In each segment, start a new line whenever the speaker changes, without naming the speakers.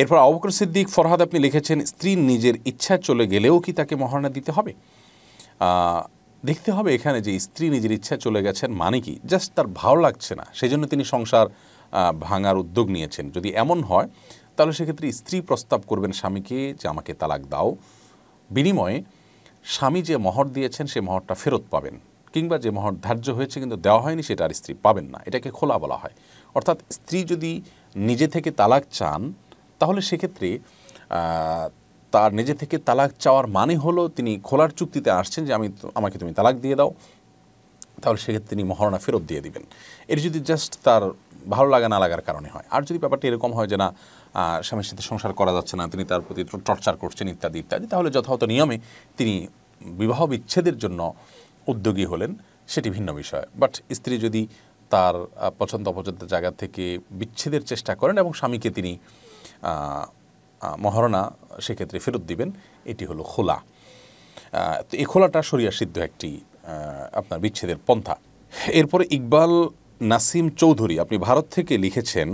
এরপর অবকর সিদ্দিক ফরহাদ আপনি লিখেছেন স্ত্রী নিজের ইচ্ছা চলে গেলেও কি তাকে মহারণা দিতে হবে দেখতে হবে এখানে যে স্ত্রী নিজের ইচ্ছা চলে গেছেন মানে কি জাস্ট তার ভালো লাগছে না সেই জন্য তিনি সংসার ভাঙার উদ্যোগ নিয়েছেন যদি এমন হয় তাহলে সেক্ষেত্রে স্ত্রী প্রস্তাব করবেন স্বামীকে যে আমাকে তালাক দাও বিনিময়ে স্বামী যে মহর দিয়েছেন সে মহরটা ফেরত পাবেন কিংবা যে মহর ধার্য হয়েছে কিন্তু দেওয়া হয়নি সেটা আর স্ত্রী পাবেন না এটাকে খোলা বলা হয় অর্থাৎ স্ত্রী যদি নিজে থেকে তালাক চান তাহলে সেক্ষেত্রে তার নিজে থেকে তালাক চাওয়ার মানে হলো তিনি খোলার চুক্তিতে আসছেন যে আমি আমাকে তুমি তালাক দিয়ে দাও তাহলে সেক্ষেত্রে তিনি মহারণা ফেরত দিয়ে দিবেন এটি যদি জাস্ট তার ভালো লাগা না লাগার কারণে হয় আর যদি ব্যাপারটা এরকম হয় যে না স্বামীর সাথে সংসার করা যাচ্ছে না তিনি তার প্রতি টর্চার করছেন ইত্যাদি ইত্যাদি তাহলে যথাযথ নিয়মে তিনি বিবাহ বিচ্ছেদের জন্য উদ্যোগী হলেন সেটি ভিন্ন বিষয় বাট স্ত্রী যদি তার পছন্দ অপছন্দ জায়গা থেকে বিচ্ছেদের চেষ্টা করেন এবং স্বামীকে তিনি মহারণা সেক্ষেত্রে ফেরত দিবেন এটি হলো খোলা তো এই খোলাটা সরিয়া সিদ্ধ একটি আপনার বিচ্ছেদের পন্থা এরপরে ইকবাল নাসিম চৌধুরী আপনি ভারত থেকে লিখেছেন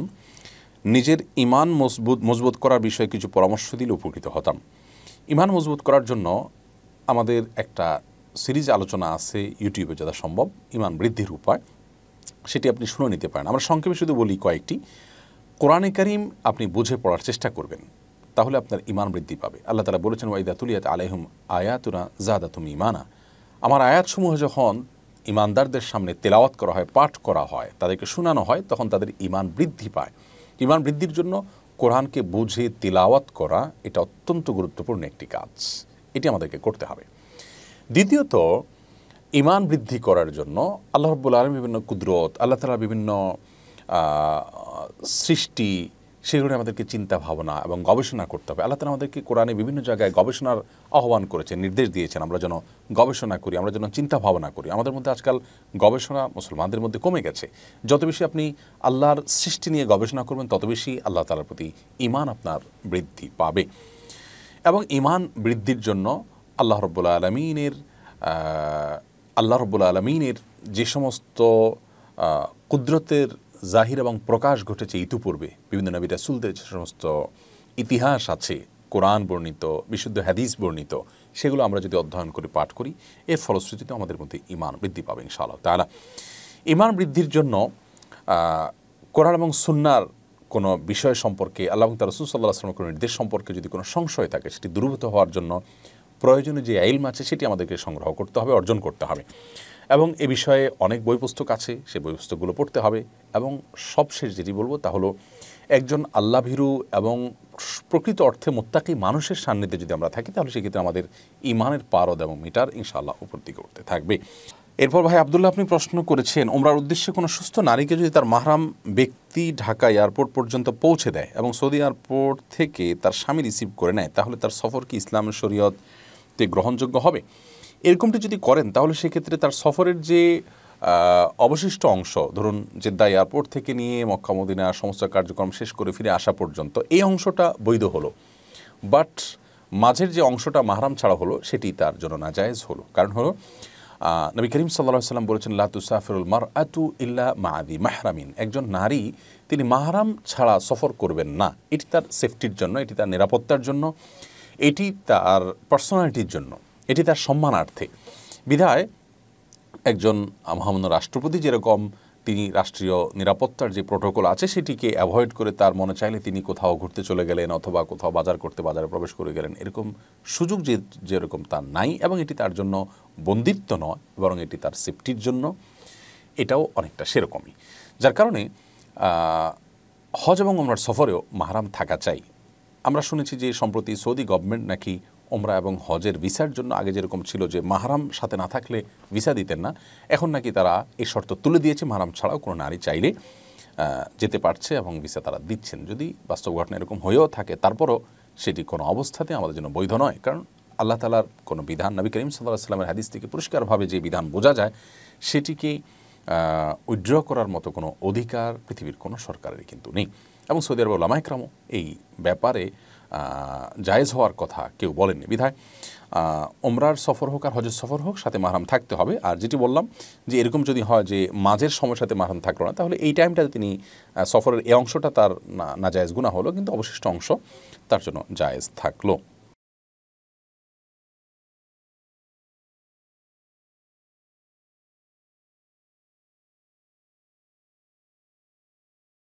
নিজের ইমান মজবুত মজবুত করার বিষয়ে কিছু পরামর্শ দিলে উপকৃত হতাম ইমান মজবুত করার জন্য আমাদের একটা সিরিজ আলোচনা আছে ইউটিউবে যথা সম্ভব ইমান বৃদ্ধির উপায় সেটি আপনি শুনে নিতে পারেন আমরা সংক্ষেপে শুধু বলি কয়েকটি কোরআনে করিম আপনি বুঝে পড়ার চেষ্টা করবেন তাহলে আপনার ইমান বৃদ্ধি পাবে আল্লাহ তালা বলেছেন ওয়াইদাতুলিয়াত আলাইহুম আয়াতুনা তুমি ইমানা আমার আয়াতসমূহ যখন ইমানদারদের সামনে তেলাওয়াত করা হয় পাঠ করা হয় তাদেরকে শোনানো হয় তখন তাদের ইমান বৃদ্ধি পায় ইমান বৃদ্ধির জন্য কোরআনকে বুঝে তিলাওয়াত করা এটা অত্যন্ত গুরুত্বপূর্ণ একটি কাজ এটি আমাদেরকে করতে হবে দ্বিতীয়ত ইমান বৃদ্ধি করার জন্য আল্লাহ রব্বুল আলম বিভিন্ন কুদরত আল্লাহ তালা বিভিন্ন সৃষ্টি সেগুলো আমাদেরকে চিন্তা ভাবনা এবং গবেষণা করতে হবে আল্লাহ তালা আমাদেরকে কোরআনে বিভিন্ন জায়গায় গবেষণার আহ্বান করেছেন নির্দেশ দিয়েছেন আমরা যেন গবেষণা করি আমরা যেন চিন্তা ভাবনা করি আমাদের মধ্যে আজকাল গবেষণা মুসলমানদের মধ্যে কমে গেছে যত বেশি আপনি আল্লাহর সৃষ্টি নিয়ে গবেষণা করবেন তত বেশি আল্লাহ তালার প্রতি ইমান আপনার বৃদ্ধি পাবে এবং ইমান বৃদ্ধির জন্য আল্লাহ রব্বুল আলমিনের আল্লাহ রব্বুল আলমিনের যে সমস্ত কুদরতের জাহির এবং প্রকাশ ঘটেছে ইতুপূর্বে বিভিন্ন নবী রাসুলদের যে সমস্ত ইতিহাস আছে কোরআন বর্ণিত বিশুদ্ধ হাদিস বর্ণিত সেগুলো আমরা যদি অধ্যয়ন করে পাঠ করি এর ফলশ্রুতিতে আমাদের মধ্যে ইমান বৃদ্ধি পাবে ইনশাআল্লাহ তাহলে ইমান বৃদ্ধির জন্য কোরআন এবং সুন্নার কোনো বিষয় সম্পর্কে আল্লাহ তার রসুল সাল্লাহ আসলামের কোনো নির্দেশ সম্পর্কে যদি কোনো সংশয় থাকে সেটি দুর্ভূত হওয়ার জন্য প্রয়োজনে যে আইল আছে সেটি আমাদেরকে সংগ্রহ করতে হবে অর্জন করতে হবে এবং এ বিষয়ে অনেক বই পুস্তক আছে সেই বই পুস্তকগুলো পড়তে হবে এবং সবশেষ যেটি বলবো তা হলো একজন আল্লাভীরু এবং প্রকৃত অর্থে মোত্তাকি মানুষের সান্নিধ্যে যদি আমরা থাকি তাহলে সেক্ষেত্রে আমাদের ইমানের পারদ এবং মিটার ইনশাআল্লাহ উপর দিকে উঠতে থাকবে এরপর ভাই আবদুল্লাহ আপনি প্রশ্ন করেছেন ওমরার উদ্দেশ্যে কোনো সুস্থ নারীকে যদি তার মাহরাম ব্যক্তি ঢাকা এয়ারপোর্ট পর্যন্ত পৌঁছে দেয় এবং সৌদি এয়ারপোর্ট থেকে তার স্বামী রিসিভ করে নেয় তাহলে তার সফর কি ইসলামের শরীয়তে গ্রহণযোগ্য হবে এরকমটি যদি করেন তাহলে সেক্ষেত্রে তার সফরের যে অবশিষ্ট অংশ ধরুন জেদ্দা এয়ারপোর্ট থেকে নিয়ে মক্কামদিনা সমস্ত কার্যক্রম শেষ করে ফিরে আসা পর্যন্ত এই অংশটা বৈধ হলো বাট মাঝের যে অংশটা মাহারাম ছাড়া হলো সেটি তার জন্য নাজায়জ হলো কারণ হলো নবী করিম সাল্লা সাল্লাম বলেছেন লাতুসাফিরুল মার আতু ইল্লা মাহাদি মাহরামিন একজন নারী তিনি মাহারাম ছাড়া সফর করবেন না এটি তার সেফটির জন্য এটি তার নিরাপত্তার জন্য এটি তার পার্সোনালিটির জন্য এটি তার সম্মানার্থে বিধায় একজন মহামান্য রাষ্ট্রপতি যেরকম তিনি রাষ্ট্রীয় নিরাপত্তার যে প্রোটোকল আছে সেটিকে অ্যাভয়েড করে তার মনে চাইলে তিনি কোথাও ঘুরতে চলে গেলেন অথবা কোথাও বাজার করতে বাজারে প্রবেশ করে গেলেন এরকম সুযোগ যে যেরকম তার নাই এবং এটি তার জন্য বন্দিত্ব নয় বরং এটি তার সেফটির জন্য এটাও অনেকটা সেরকমই যার কারণে হজ এবং আমরা সফরেও মাহারাম থাকা চাই আমরা শুনেছি যে সম্প্রতি সৌদি গভর্নমেন্ট নাকি ওমরা এবং হজের ভিসার জন্য আগে যেরকম ছিল যে মাহারাম সাথে না থাকলে ভিসা দিতেন না এখন নাকি তারা এই শর্ত তুলে দিয়েছে মাহারাম ছাড়াও কোনো নারী চাইলে যেতে পারছে এবং ভিসা তারা দিচ্ছেন যদি বাস্তব ঘটনা এরকম হয়েও থাকে তারপরও সেটি কোনো অবস্থাতে আমাদের জন্য বৈধ নয় কারণ আল্লাহ তালার কোনো বিধান নবী করিম সাল্লাহ সাল্লামের হাদিস থেকে পরিষ্কারভাবে যে বিধান বোঝা যায় সেটিকে উইড্র করার মতো কোনো অধিকার পৃথিবীর কোনো সরকারের কিন্তু নেই এবং সৌদি আরবের লামাইক্রামও এই ব্যাপারে জায়েজ হওয়ার কথা কেউ বলেননি বিধায় ওমরার সফর হোক আর হজের সফর হোক সাথে মাহরাম থাকতে হবে আর যেটি বললাম যে এরকম যদি হয় যে মাঝের সময়ের সাথে মাহরাম থাকলো না তাহলে এই টাইমটা তিনি সফরের এই অংশটা তার না জায়েজ গুণা হলো কিন্তু অবশিষ্ট অংশ তার জন্য জায়েজ থাকলো